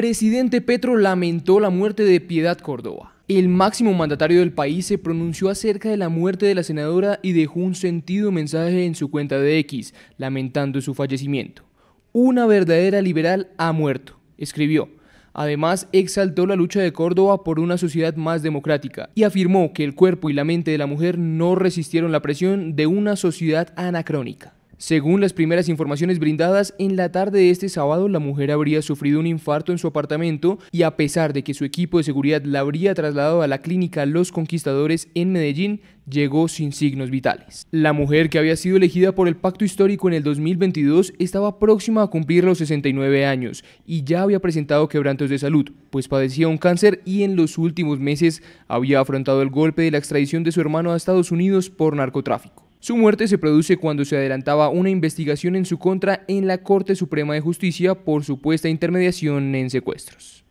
Presidente Petro lamentó la muerte de Piedad Córdoba. El máximo mandatario del país se pronunció acerca de la muerte de la senadora y dejó un sentido mensaje en su cuenta de X, lamentando su fallecimiento. Una verdadera liberal ha muerto, escribió. Además, exaltó la lucha de Córdoba por una sociedad más democrática y afirmó que el cuerpo y la mente de la mujer no resistieron la presión de una sociedad anacrónica. Según las primeras informaciones brindadas, en la tarde de este sábado la mujer habría sufrido un infarto en su apartamento y a pesar de que su equipo de seguridad la habría trasladado a la clínica Los Conquistadores en Medellín, llegó sin signos vitales. La mujer que había sido elegida por el pacto histórico en el 2022 estaba próxima a cumplir los 69 años y ya había presentado quebrantos de salud, pues padecía un cáncer y en los últimos meses había afrontado el golpe de la extradición de su hermano a Estados Unidos por narcotráfico. Su muerte se produce cuando se adelantaba una investigación en su contra en la Corte Suprema de Justicia por supuesta intermediación en secuestros.